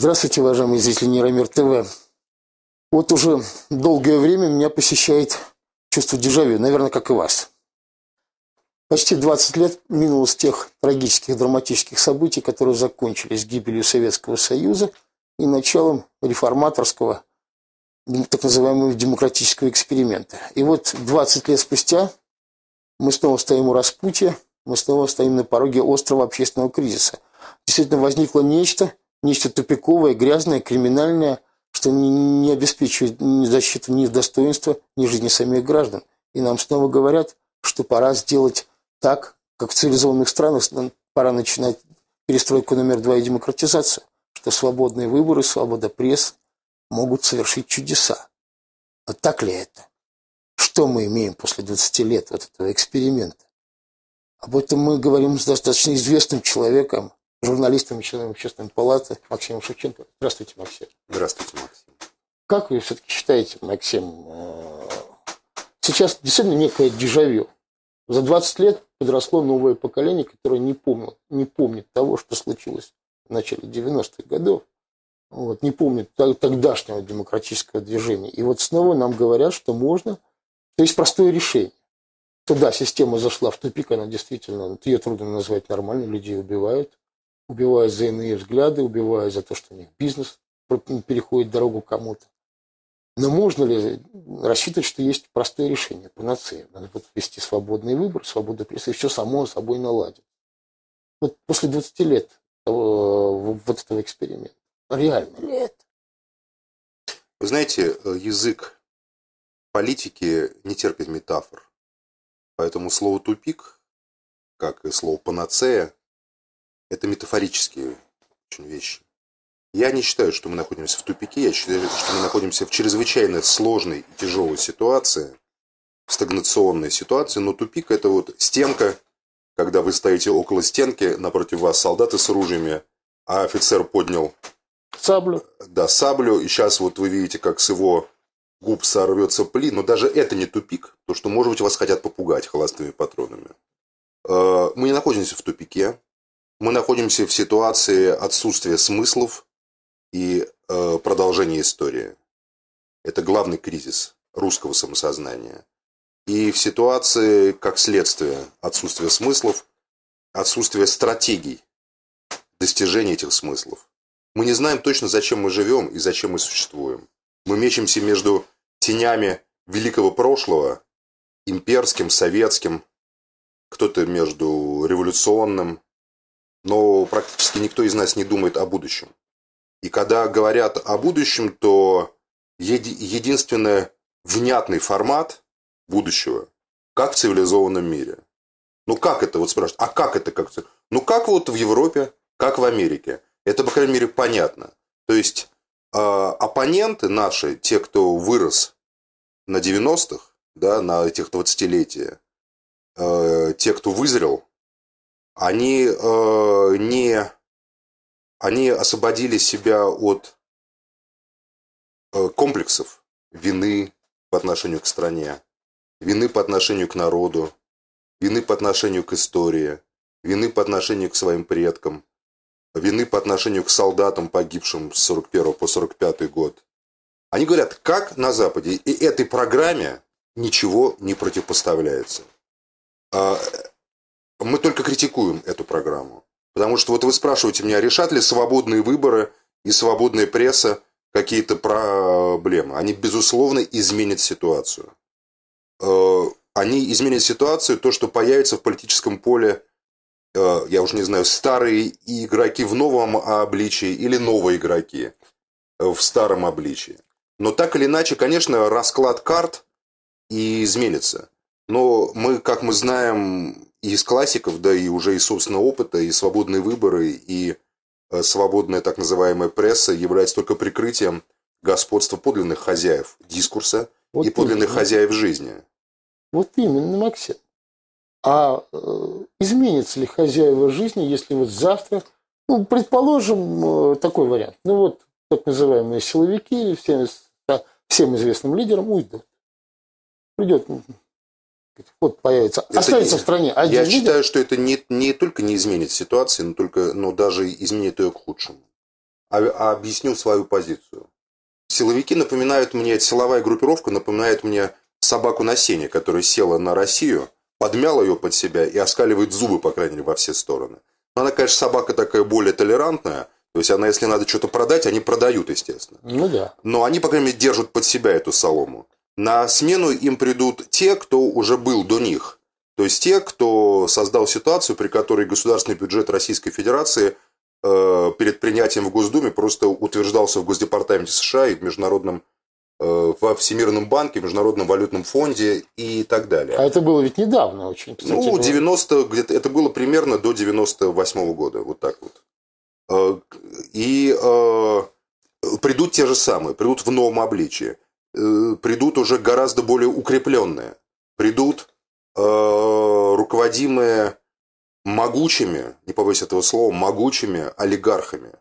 Здравствуйте, уважаемые зрители Неромир ТВ. Вот уже долгое время меня посещает чувство дежавю, наверное, как и вас. Почти 20 лет минуло с тех трагических, драматических событий, которые закончились гибелью Советского Союза и началом реформаторского, так называемого демократического эксперимента. И вот 20 лет спустя мы снова стоим у распутия, мы снова стоим на пороге острого общественного кризиса. Действительно возникло нечто – нечто тупиковое, грязное, криминальное, что не обеспечивает ни защиту, ни достоинства, ни жизни самих граждан. И нам снова говорят, что пора сделать так, как в цивилизованных странах, пора начинать перестройку номер два и демократизацию, что свободные выборы, свобода пресс могут совершить чудеса. А так ли это? Что мы имеем после 20 лет вот этого эксперимента? Об этом мы говорим с достаточно известным человеком, журналистом и членом общественной палаты Максимом Шевченко. Здравствуйте, Максим. Здравствуйте, Максим. Как вы все-таки считаете, Максим, э, сейчас действительно некое дежавю? За 20 лет подросло новое поколение, которое не помнит, не помнит того, что случилось в начале 90-х годов, вот, не помнит тогдашнего демократического движения. И вот снова нам говорят, что можно, то есть простое решение что да, система зашла в тупик, она действительно, ее трудно назвать нормальной, людей убивают, убивая за иные взгляды, убивая за то, что у них бизнес переходит дорогу кому-то. Но можно ли рассчитывать, что есть простое решение, панацея? Надо будет ввести свободный выбор, свободу прессы, и все само собой наладит. Вот после 20 лет э, вот этого эксперимента. Реально ли Вы знаете, э, язык политики не терпит метафор. Поэтому слово «тупик», как и слово «панацея», это метафорические очень вещи. Я не считаю, что мы находимся в тупике, я считаю, что мы находимся в чрезвычайно сложной и тяжелой ситуации, в стагнационной ситуации, но тупик – это вот стенка, когда вы стоите около стенки, напротив вас солдаты с оружиями, а офицер поднял саблю. Да, саблю, и сейчас вот вы видите, как с его губ сорвется пли, но даже это не тупик, то что, может быть, вас хотят попугать холостыми патронами. Э, мы не находимся в тупике, мы находимся в ситуации отсутствия смыслов и э, продолжения истории. Это главный кризис русского самосознания. И в ситуации, как следствие, отсутствия смыслов, отсутствия стратегий достижения этих смыслов. Мы не знаем точно, зачем мы живем и зачем мы существуем. Мы мечемся между тенями великого прошлого, имперским, советским, кто-то между революционным, но практически никто из нас не думает о будущем. И когда говорят о будущем, то еди- единственный внятный формат будущего, как в цивилизованном мире. Ну как это, вот спрашивают, а как это как? Ну как вот в Европе, как в Америке. Это, по крайней мере, понятно. То есть э, оппоненты наши, те, кто вырос на 90-х, да, на этих 20-летия, э, те, кто вызрел они э, не... Они освободили себя от э, комплексов вины по отношению к стране, вины по отношению к народу, вины по отношению к истории, вины по отношению к своим предкам, вины по отношению к солдатам, погибшим с 41 по 45 год. Они говорят, как на Западе и этой программе ничего не противопоставляется. А, мы только критикуем эту программу. Потому что вот вы спрашиваете меня, решат ли свободные выборы и свободная пресса какие-то проблемы. Они, безусловно, изменят ситуацию. Э, они изменят ситуацию, то, что появится в политическом поле, э, я уже не знаю, старые игроки в новом обличии или новые игроки э, в старом обличии. Но так или иначе, конечно, расклад карт и изменится. Но мы, как мы знаем, и из классиков, да и уже из собственного опыта, и свободные выборы, и э, свободная так называемая пресса является только прикрытием господства подлинных хозяев дискурса вот и подлинных именно. хозяев жизни. Вот именно, Максим. А э, изменится ли хозяева жизни, если вот завтра, ну, предположим, э, такой вариант, ну вот так называемые силовики всем, а, всем известным лидерам уйдут. Придет вот появится. Это Останется не, в стране один. Я лидер. считаю, что это не, не только не изменит ситуацию, но, только, но даже изменит ее к худшему. А, а объясню свою позицию. Силовики напоминают мне, силовая группировка напоминает мне собаку на сене, которая села на Россию, подмяла ее под себя и оскаливает зубы, по крайней мере, во все стороны. Но она, конечно, собака такая более толерантная, то есть она, если надо что-то продать, они продают, естественно. Ну да. Но они, по крайней мере, держат под себя эту солому. На смену им придут те, кто уже был до них. То есть те, кто создал ситуацию, при которой государственный бюджет Российской Федерации э, перед принятием в Госдуме просто утверждался в Госдепартаменте США и в Международном э, во Всемирном банке, в Международном валютном фонде и так далее. А это было ведь недавно очень. Кстати, ну, 90, где-то это было примерно до 98 -го года, вот так вот. Э, и э, придут те же самые, придут в новом обличии э, придут уже гораздо более укрепленные, придут э, руководимые могучими, не побоюсь этого слова, могучими олигархами,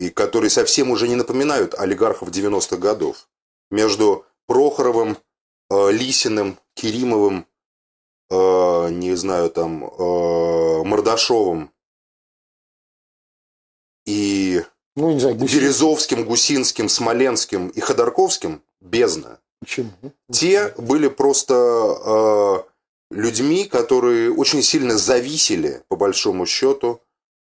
и которые совсем уже не напоминают олигархов 90-х годов. Между Прохоровым, э, Лисиным, Керимовым, э, не знаю, там, э, Мордашовым и ну, не знаю, Гусин... Березовским, Гусинским, Смоленским и Ходорковским бездна. Почему? Те были просто э, людьми, которые очень сильно зависели, по большому счету,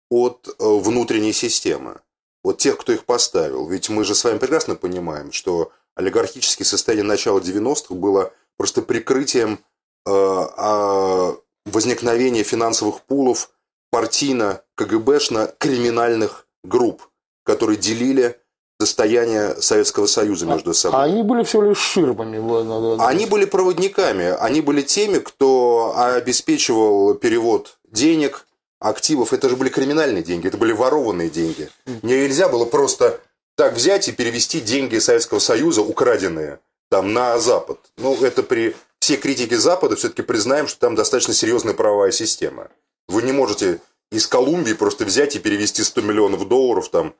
от э, внутренней системы, от тех, кто их поставил. Ведь мы же с вами прекрасно понимаем, что олигархическое состояние начала 90-х было просто прикрытием э, э, а возникновения финансовых пулов партийно-КГБшно-криминальных групп, которые делили противостояния Советского Союза между а собой. они были всего лишь ширмами. Они были проводниками, они были теми, кто обеспечивал перевод денег, активов. Это же были криминальные деньги, это были ворованные деньги. Нельзя было просто так взять и перевести деньги Советского Союза, украденные, там, на Запад. Ну, это при всей критике Запада все-таки признаем, что там достаточно серьезная правовая система. Вы не можете из Колумбии просто взять и перевести 100 миллионов долларов там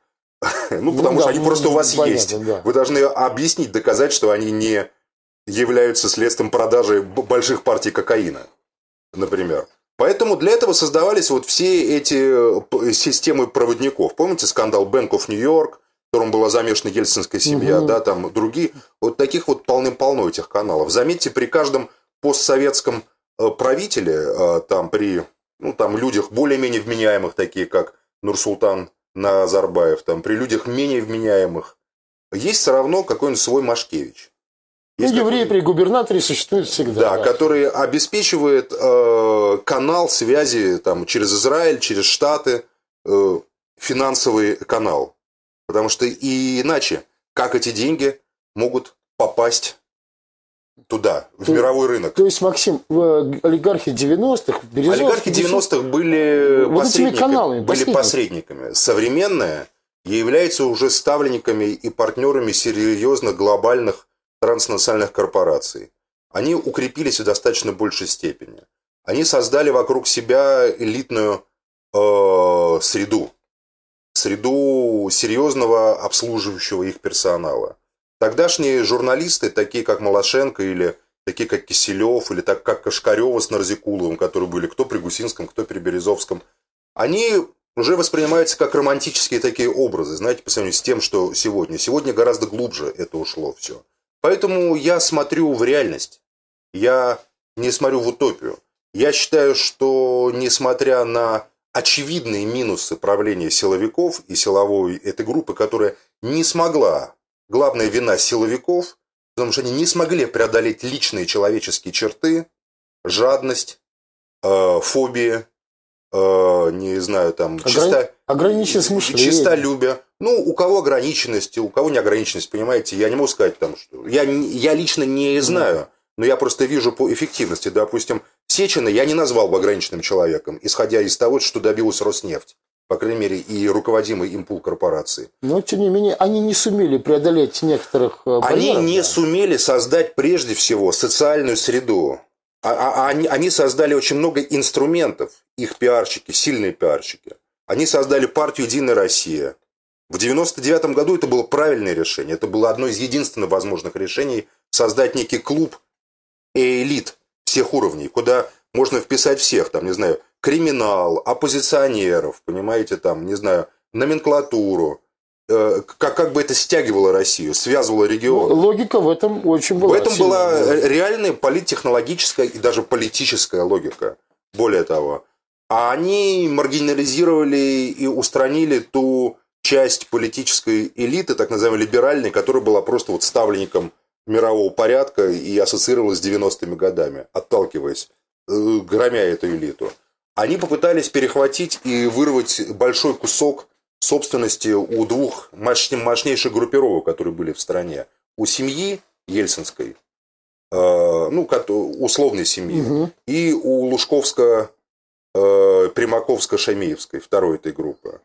Ну, ну, потому что они ну, просто у вас есть. Вы должны объяснить, доказать, что они не являются следствием продажи больших партий кокаина, например. Поэтому для этого создавались вот все эти э, системы проводников. Помните скандал Bank of New York, в котором была замешана ельцинская семья, угу. да, там другие. Вот таких вот полным-полно этих каналов. Заметьте, при каждом постсоветском э, правителе, э, там при ну, там людях более-менее вменяемых, такие как Нурсултан на Азарбаев, там, при людях менее вменяемых, есть все равно какой-нибудь свой Машкевич. Ну, есть евреи при губернаторе существуют всегда. Да, да. который обеспечивает э, канал связи там, через Израиль, через Штаты, э, финансовый канал. Потому что и иначе, как эти деньги могут попасть туда, в то, мировой рынок. То есть, Максим, э, олигархи 90-х, Олигархи 90-х были, вот посредниками, каналами, были посредник. посредниками. Современные являются уже ставленниками и партнерами серьезных глобальных транснациональных корпораций. Они укрепились в достаточно большей степени. Они создали вокруг себя элитную э, среду. Среду серьезного обслуживающего их персонала – Тогдашние журналисты, такие как Малашенко или такие как Киселев, или так как Кашкарева с Нарзикуловым, которые были кто при Гусинском, кто при Березовском, они уже воспринимаются как романтические такие образы, знаете, по сравнению с тем, что сегодня. Сегодня гораздо глубже это ушло все. Поэтому я смотрю в реальность, я не смотрю в утопию. Я считаю, что несмотря на очевидные минусы правления силовиков и силовой этой группы, которая не смогла Главная вина силовиков потому что они не смогли преодолеть личные человеческие черты, жадность, э, фобии, э, не знаю, там, Ограни... чисто... Чистолюбие. Ну, у кого ограниченность, у кого неограниченность, понимаете? Я не могу сказать там, что... Я, я лично не знаю, mm. но я просто вижу по эффективности. Допустим, Сечина я не назвал бы ограниченным человеком, исходя из того, что добилась Роснефть по крайней мере, и руководимый им пул корпорации. Но, тем не менее, они не сумели преодолеть некоторых э, барьеров. Они не да? сумели создать, прежде всего, социальную среду. А, а, а они, они создали очень много инструментов, их пиарщики, сильные пиарщики. Они создали партию «Единая Россия». В 99 году это было правильное решение. Это было одно из единственно возможных решений создать некий клуб элит всех уровней, куда можно вписать всех, там, не знаю, криминал, оппозиционеров, понимаете, там, не знаю, номенклатуру, э, как, как бы это стягивало Россию, связывало регион. Ну, логика в этом очень была. В этом сильная. была реальная политтехнологическая и даже политическая логика, более того. А они маргинализировали и устранили ту часть политической элиты, так называемой либеральной, которая была просто вот ставленником мирового порядка и ассоциировалась с 90-ми годами, отталкиваясь, э, громя эту элиту. Они попытались перехватить и вырвать большой кусок собственности у двух мощнейших группировок, которые были в стране. У семьи Ельцинской, э, ну, условной семьи, угу. и у Лужковска, э, Примаковско-Шамиевской, второй этой группы.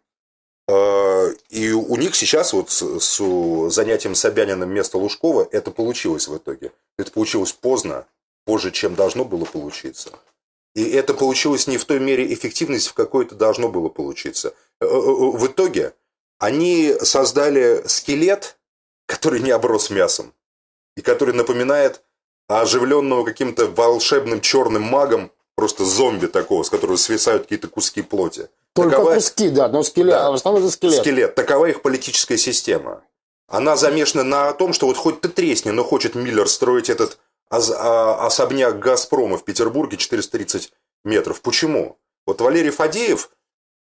Э, и у них сейчас вот с, с занятием Собяниным место Лужкова это получилось в итоге. Это получилось поздно, позже, чем должно было получиться. И это получилось не в той мере эффективности, в какой это должно было получиться. Э, э, э, в итоге они создали скелет, который не оброс мясом, и который напоминает оживленного каким-то волшебным черным магом, просто зомби такого, с которого свисают какие-то куски плоти. Только Такова... куски, да, но скелет, да. а в основном это скелет. Скелет. Такова их политическая система. Она замешана на том, что вот хоть ты тресни, но хочет Миллер строить этот а а, особняк «Газпрома» в Петербурге 430 метров. Почему? Вот Валерий Фадеев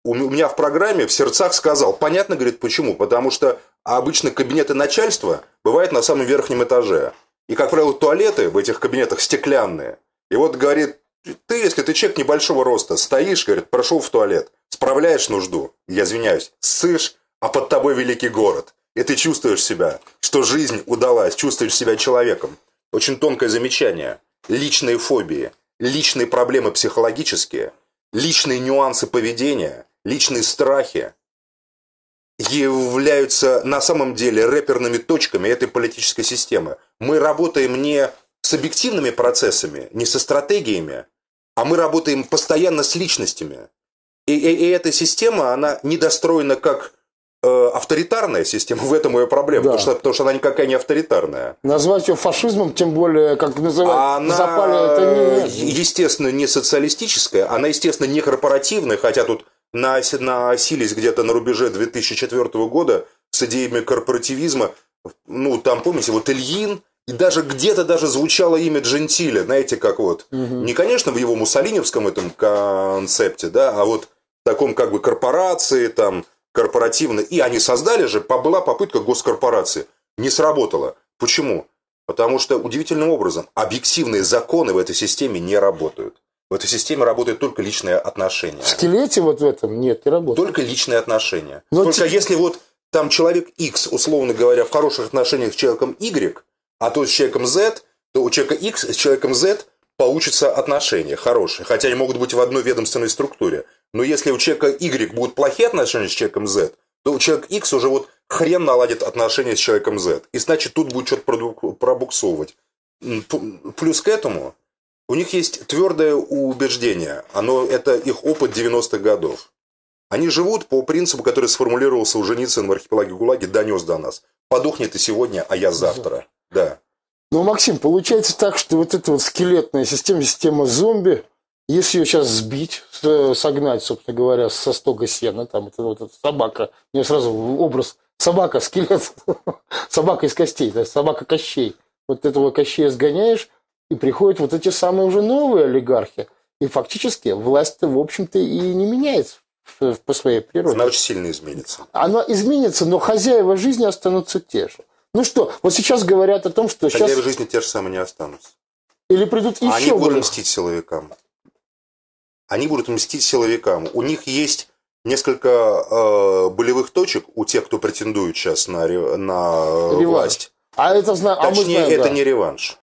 у меня в программе в сердцах сказал, понятно, говорит, почему? Потому что обычно кабинеты начальства бывают на самом верхнем этаже. И, как правило, туалеты в этих кабинетах стеклянные. И вот, говорит, ты, если ты человек небольшого роста, стоишь, говорит, прошел в туалет, справляешь нужду, я извиняюсь, сышь, а под тобой великий город. И ты чувствуешь себя, что жизнь удалась, чувствуешь себя человеком. Очень тонкое замечание. Личные фобии, личные проблемы психологические, личные нюансы поведения, личные страхи являются на самом деле реперными точками этой политической системы. Мы работаем не с объективными процессами, не со стратегиями, а мы работаем постоянно с личностями. И, и, и эта система, она недостроена как Э, авторитарная система, в этом ее проблема, да. потому, что, потому что она никакая не авторитарная. Назвать ее фашизмом, тем более, как называют, она, запали, это не... Э, естественно, не социалистическая, она, естественно, не корпоративная, хотя тут на, наосились где-то на рубеже 2004 года с идеями корпоративизма, ну, там, помните, вот Ильин, и даже где-то даже звучало имя Джентиля, знаете, как вот, угу. не, конечно, в его муссолиневском этом концепте, да, а вот в таком как бы корпорации, там, корпоративно. И они создали же, была попытка госкорпорации. Не сработало. Почему? Потому что удивительным образом объективные законы в этой системе не работают. В этой системе работают только личные отношения. В скелете вот в этом нет, не работает. Только личные отношения. Но только те... если вот там человек X, условно говоря, в хороших отношениях с человеком Y, а то с человеком Z, то у человека X с человеком Z получатся отношения хорошие, хотя они могут быть в одной ведомственной структуре. Но если у человека Y будут плохие отношения с человеком Z, то человек X уже вот хрен наладит отношения с человеком Z. И значит, тут будет что-то пробуксовывать. Плюс к этому, у них есть твердое убеждение. Оно, это их опыт 90-х годов. Они живут по принципу, который сформулировался у Женицын в архипелаге ГУЛАГе, донес до нас. подохнет и сегодня, а я завтра. Да. Ну, Максим, получается так, что вот эта вот скелетная система, система зомби – если ее сейчас сбить, э, согнать, собственно говоря, со стога сена, там это вот эта собака, у нее сразу образ собака, скелет, собака из костей, да, собака кощей. Вот этого кощея сгоняешь, и приходят вот эти самые уже новые олигархи. И фактически власть-то, в общем-то, и не меняется по своей природе. Она очень сильно изменится. Она изменится, но хозяева жизни останутся те же. Ну что, вот сейчас говорят о том, что хозяева сейчас... Хозяева жизни те же самые не останутся. Или придут еще... А они будут более... мстить силовикам они будут мстить силовикам. У них есть несколько э, болевых точек у тех, кто претендует сейчас на, на э, власть. А это, а Точнее, мы знаем, это да. не реванш.